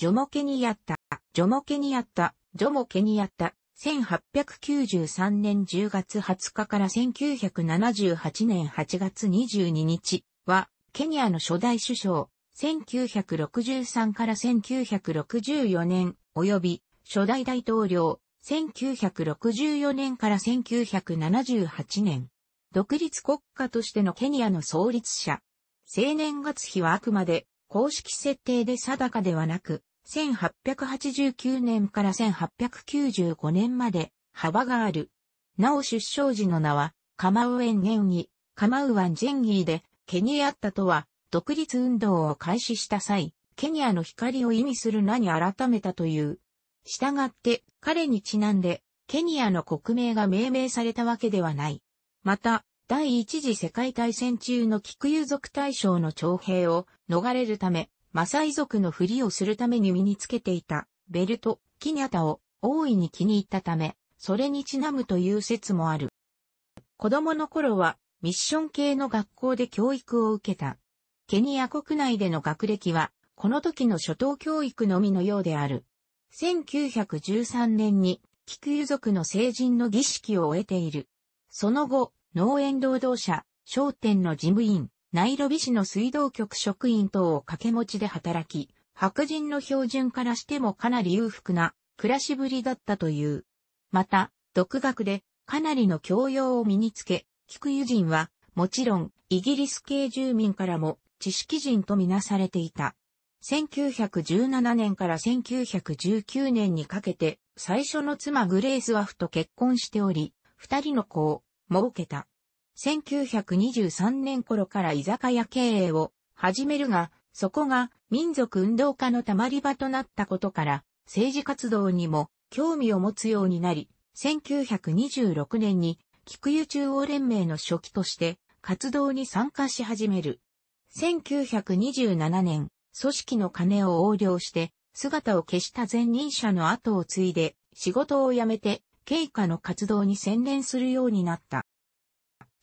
ジョモケニアッタ、ジョモケニアッタ、ジョモケニアッタ、1893年10月20日から1978年8月22日は、ケニアの初代首相、1963から1964年、及び初代大統領、1964年から1978年、独立国家としてのケニアの創立者、青年月日はあくまで公式設定で定かではなく、1889年から1895年まで幅がある。なお出生時の名は、カマウエンゲンギ、カマウワンジェンギーで、ケニアッタとは、独立運動を開始した際、ケニアの光を意味する名に改めたという。したがって、彼にちなんで、ケニアの国名が命名されたわけではない。また、第一次世界大戦中の菊遊族大将の徴兵を逃れるため、マサイ族のふりをするために身につけていたベルト、キニャタを大いに気に入ったため、それにちなむという説もある。子供の頃はミッション系の学校で教育を受けた。ケニア国内での学歴は、この時の初等教育のみのようである。1913年に、キクユ族の成人の儀式を終えている。その後、農園労働者、商店の事務員、ナイロビ市の水道局職員等を掛け持ちで働き、白人の標準からしてもかなり裕福な暮らしぶりだったという。また、独学でかなりの教養を身につけ、菊友人は、もちろん、イギリス系住民からも知識人とみなされていた。1917年から1919年にかけて、最初の妻グレースワフと結婚しており、二人の子を設けた。1923年頃から居酒屋経営を始めるが、そこが民族運動家のたまり場となったことから、政治活動にも興味を持つようになり、1926年に菊湯中央連盟の初期として活動に参加し始める。1927年、組織の金を横領して姿を消した前任者の後を継いで仕事を辞めて経過の活動に専念するようになった。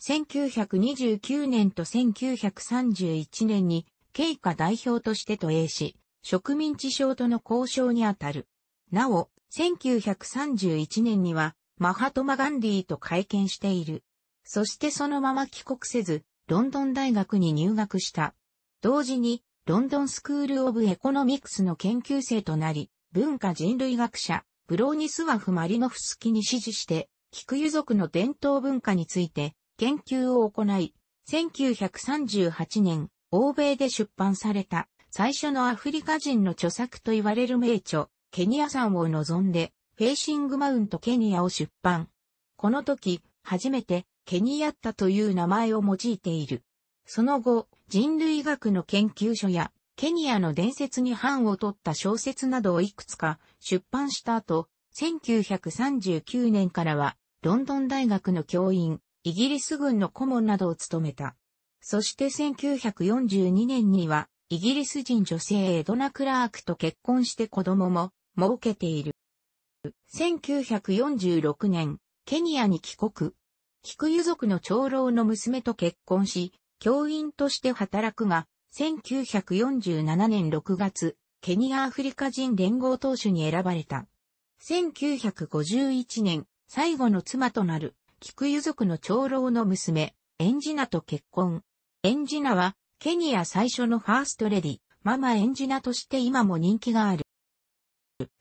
1929年と1931年に、経過代表として都営し、植民地省との交渉にあたる。なお、1931年には、マハトマ・ガンディと会見している。そしてそのまま帰国せず、ロンドン大学に入学した。同時に、ロンドンスクール・オブ・エコノミクスの研究生となり、文化人類学者、ブローニスワフ・マリノフスキに指示して、菊油族の伝統文化について、研究を行い、1938年、欧米で出版された最初のアフリカ人の著作と言われる名著、ケニア山を望んで、フェイシングマウントケニアを出版。この時、初めてケニアッタという名前を用いている。その後、人類学の研究所や、ケニアの伝説に版を取った小説などをいくつか出版した後、1939年からは、ロンドン大学の教員、イギリス軍の顧問などを務めた。そして1942年には、イギリス人女性エドナ・クラークと結婚して子供も設けている。1946年、ケニアに帰国。菊油族の長老の娘と結婚し、教員として働くが、1947年6月、ケニアアフリカ人連合党首に選ばれた。1951年、最後の妻となる菊湯族の長老の娘、エンジナと結婚。エンジナは、ケニア最初のファーストレディ、ママエンジナとして今も人気がある。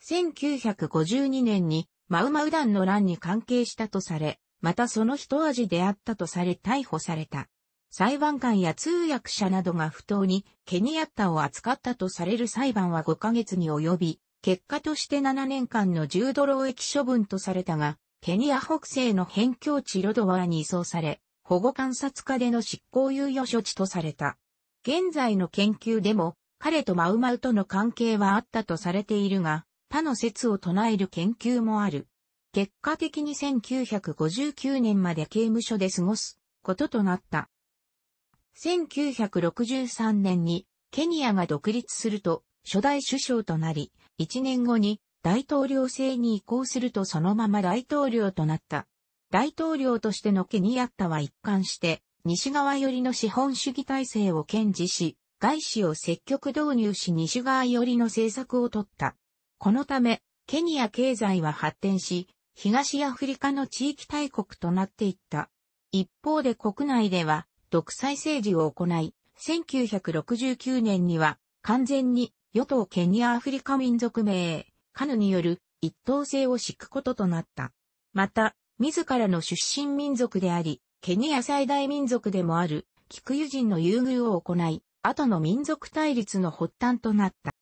1952年に、マウマウダンの乱に関係したとされ、またその一味であったとされ逮捕された。裁判官や通訳者などが不当にケニアッタを扱ったとされる裁判は5ヶ月に及び、結果として7年間の重度ドロ役処分とされたが、ケニア北西の辺境地ロドワーに移送され、保護観察下での執行猶予処置とされた。現在の研究でも、彼とマウマウとの関係はあったとされているが、他の説を唱える研究もある。結果的に1959年まで刑務所で過ごすこととなった。1963年にケニアが独立すると初代首相となり、1年後に大統領制に移行するとそのまま大統領となった。大統領としてのケニアッタは一貫して、西側寄りの資本主義体制を堅持し、外資を積極導入し西側寄りの政策を取った。このため、ケニア経済は発展し、東アフリカの地域大国となっていった。一方で国内では、独裁政治を行い、1969年には、完全に与党ケニアアフリカ民族名カヌによる一等性を敷くこととなった。また、自らの出身民族であり、ケニア最大民族でもある、キクユ人の優遇を行い、後の民族対立の発端となった。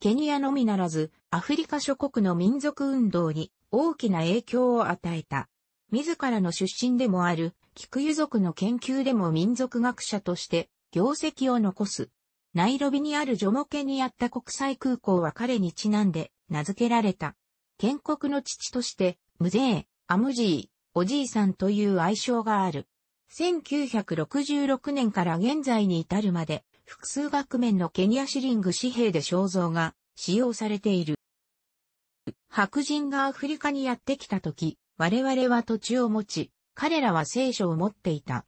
ケニアのみならず、アフリカ諸国の民族運動に大きな影響を与えた。自らの出身でもある、キクユ族の研究でも民族学者として、業績を残す。ナイロビにあるジョモケにあった国際空港は彼にちなんで、名付けられた。建国の父として、無税、アムジー、おじいさんという愛称がある。1966年から現在に至るまで、複数額面のケニアシリング紙幣で肖像が使用されている。白人がアフリカにやってきた時、我々は土地を持ち、彼らは聖書を持っていた。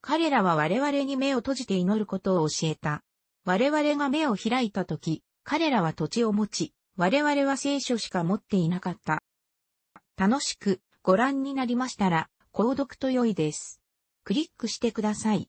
彼らは我々に目を閉じて祈ることを教えた。我々が目を開いた時、彼らは土地を持ち、我々は聖書しか持っていなかった。楽しくご覧になりましたら、購読と良いです。クリックしてください。